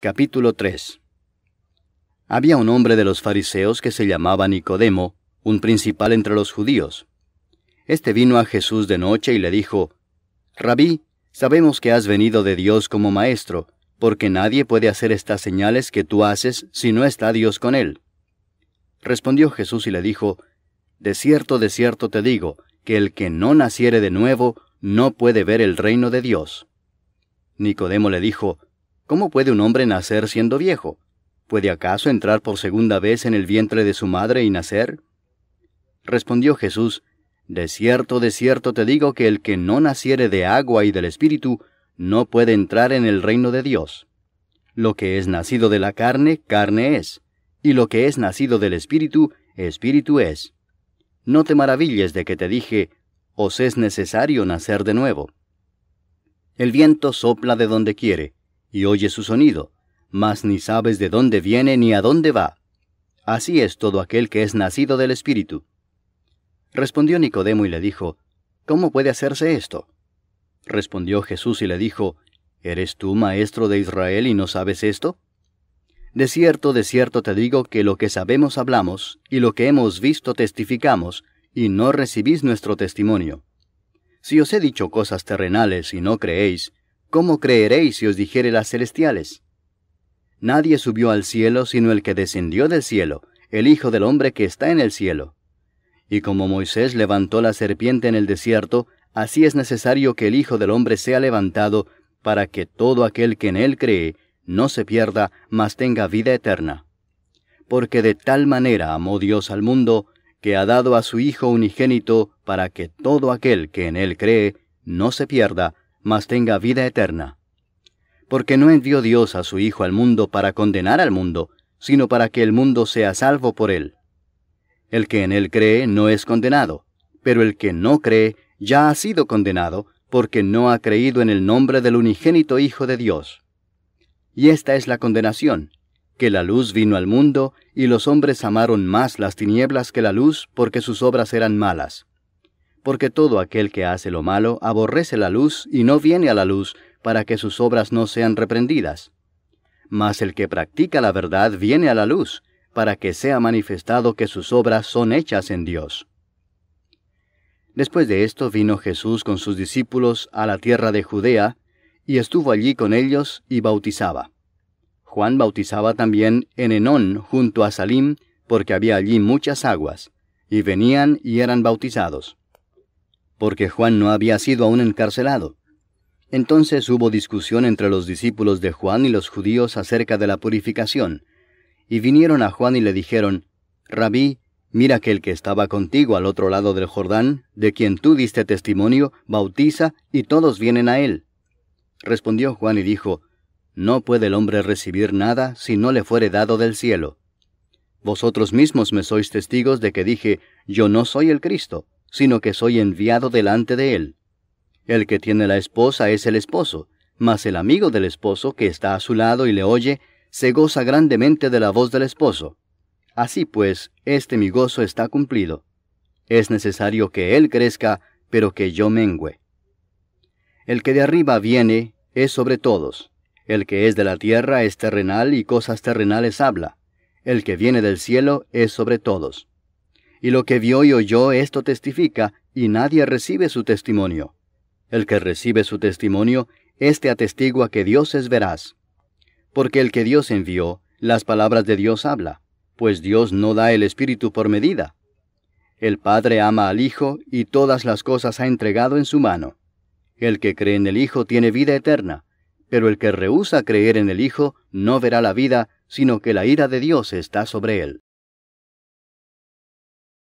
Capítulo 3 Había un hombre de los fariseos que se llamaba Nicodemo, un principal entre los judíos. Este vino a Jesús de noche y le dijo, Rabí, sabemos que has venido de Dios como maestro, porque nadie puede hacer estas señales que tú haces si no está Dios con él. Respondió Jesús y le dijo, De cierto, de cierto te digo, que el que no naciere de nuevo, no puede ver el reino de Dios. Nicodemo le dijo, ¿Cómo puede un hombre nacer siendo viejo? ¿Puede acaso entrar por segunda vez en el vientre de su madre y nacer? Respondió Jesús, De cierto, de cierto te digo que el que no naciere de agua y del Espíritu, no puede entrar en el reino de Dios. Lo que es nacido de la carne, carne es, y lo que es nacido del Espíritu, espíritu es. No te maravilles de que te dije, os es necesario nacer de nuevo. El viento sopla de donde quiere, y oye su sonido, mas ni sabes de dónde viene ni a dónde va. Así es todo aquel que es nacido del Espíritu. Respondió Nicodemo y le dijo, ¿Cómo puede hacerse esto? Respondió Jesús y le dijo, ¿Eres tú maestro de Israel y no sabes esto? De cierto, de cierto te digo que lo que sabemos hablamos, y lo que hemos visto testificamos, y no recibís nuestro testimonio. Si os he dicho cosas terrenales y no creéis, ¿Cómo creeréis si os dijere las celestiales? Nadie subió al cielo sino el que descendió del cielo, el Hijo del Hombre que está en el cielo. Y como Moisés levantó la serpiente en el desierto, así es necesario que el Hijo del Hombre sea levantado, para que todo aquel que en él cree no se pierda, mas tenga vida eterna. Porque de tal manera amó Dios al mundo, que ha dado a su Hijo unigénito, para que todo aquel que en él cree no se pierda, mas tenga vida eterna. Porque no envió Dios a su Hijo al mundo para condenar al mundo, sino para que el mundo sea salvo por él. El que en él cree no es condenado, pero el que no cree ya ha sido condenado, porque no ha creído en el nombre del unigénito Hijo de Dios. Y esta es la condenación, que la luz vino al mundo, y los hombres amaron más las tinieblas que la luz, porque sus obras eran malas porque todo aquel que hace lo malo aborrece la luz y no viene a la luz, para que sus obras no sean reprendidas. Mas el que practica la verdad viene a la luz, para que sea manifestado que sus obras son hechas en Dios. Después de esto vino Jesús con sus discípulos a la tierra de Judea, y estuvo allí con ellos y bautizaba. Juan bautizaba también en Enón junto a Salim, porque había allí muchas aguas, y venían y eran bautizados porque Juan no había sido aún encarcelado. Entonces hubo discusión entre los discípulos de Juan y los judíos acerca de la purificación, y vinieron a Juan y le dijeron, Rabí, mira que el que estaba contigo al otro lado del Jordán, de quien tú diste testimonio, bautiza, y todos vienen a él. Respondió Juan y dijo, No puede el hombre recibir nada si no le fuere dado del cielo. Vosotros mismos me sois testigos de que dije, Yo no soy el Cristo sino que soy enviado delante de él. El que tiene la esposa es el esposo, mas el amigo del esposo que está a su lado y le oye, se goza grandemente de la voz del esposo. Así pues, este mi gozo está cumplido. Es necesario que él crezca, pero que yo mengüe. El que de arriba viene es sobre todos. El que es de la tierra es terrenal y cosas terrenales habla. El que viene del cielo es sobre todos. Y lo que vio y oyó esto testifica, y nadie recibe su testimonio. El que recibe su testimonio, éste atestigua que Dios es veraz. Porque el que Dios envió, las palabras de Dios habla, pues Dios no da el Espíritu por medida. El Padre ama al Hijo y todas las cosas ha entregado en su mano. El que cree en el Hijo tiene vida eterna, pero el que rehúsa creer en el Hijo no verá la vida, sino que la ira de Dios está sobre él.